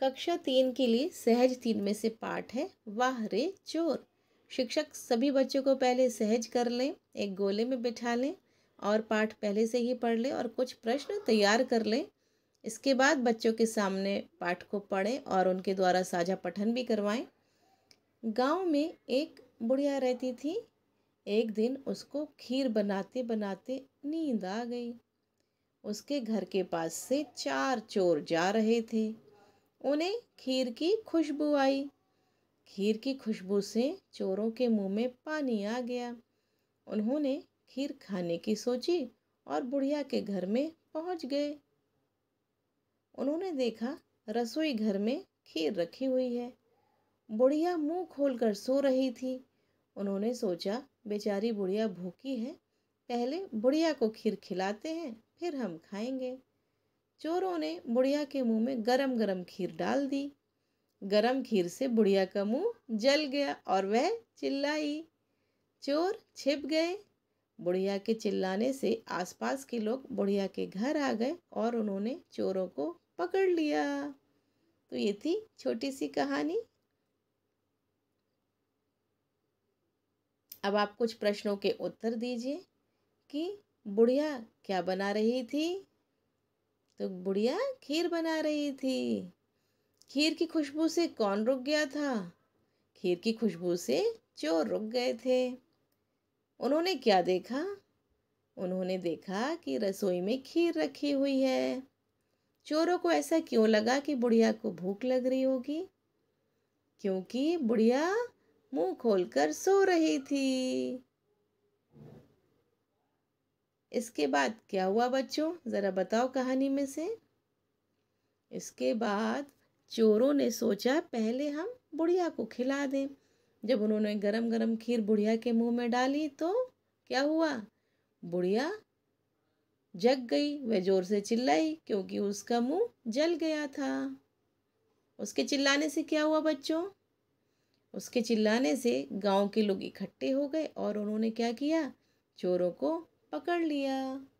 कक्षा तीन के लिए सहज तीन में से पाठ है वाह रे चोर शिक्षक सभी बच्चों को पहले सहज कर लें एक गोले में बिठा लें और पाठ पहले से ही पढ़ लें और कुछ प्रश्न तैयार कर लें इसके बाद बच्चों के सामने पाठ को पढ़ें और उनके द्वारा साझा पठन भी करवाएं गांव में एक बुढ़िया रहती थी एक दिन उसको खीर बनाते बनाते नींद आ गई उसके घर के पास से चार चोर जा रहे थे उन्हें खीर की खुशबू आई खीर की खुशबू से चोरों के मुंह में पानी आ गया उन्होंने खीर खाने की सोची और बुढ़िया के घर में पहुंच गए उन्होंने देखा रसोई घर में खीर रखी हुई है बुढ़िया मुंह खोलकर सो रही थी उन्होंने सोचा बेचारी बुढ़िया भूखी है पहले बुढ़िया को खीर खिलाते हैं फिर हम खाएंगे चोरों ने बुढ़िया के मुंह में गरम गरम खीर डाल दी गरम खीर से बुढ़िया का मुंह जल गया और वह चिल्लाई चोर छिप गए बुढ़िया के चिल्लाने से आसपास के लोग बुढ़िया के घर आ गए और उन्होंने चोरों को पकड़ लिया तो ये थी छोटी सी कहानी अब आप कुछ प्रश्नों के उत्तर दीजिए कि बुढ़िया क्या बना रही थी तो बुढ़िया खीर बना रही थी खीर की खुशबू से कौन रुक गया था खीर की खुशबू से चोर रुक गए थे उन्होंने क्या देखा उन्होंने देखा कि रसोई में खीर रखी हुई है चोरों को ऐसा क्यों लगा कि बुढ़िया को भूख लग रही होगी क्योंकि बुढ़िया मुंह खोलकर सो रही थी इसके बाद क्या हुआ बच्चों ज़रा बताओ कहानी में से इसके बाद चोरों ने सोचा पहले हम बुढ़िया को खिला दें जब उन्होंने गरम गरम खीर बुढ़िया के मुंह में डाली तो क्या हुआ बुढ़िया जग गई वह जोर से चिल्लाई क्योंकि उसका मुंह जल गया था उसके चिल्लाने से क्या हुआ बच्चों उसके चिल्लाने से गांव के लोग इकट्ठे हो गए और उन्होंने क्या किया चोरों को पकड़ लिया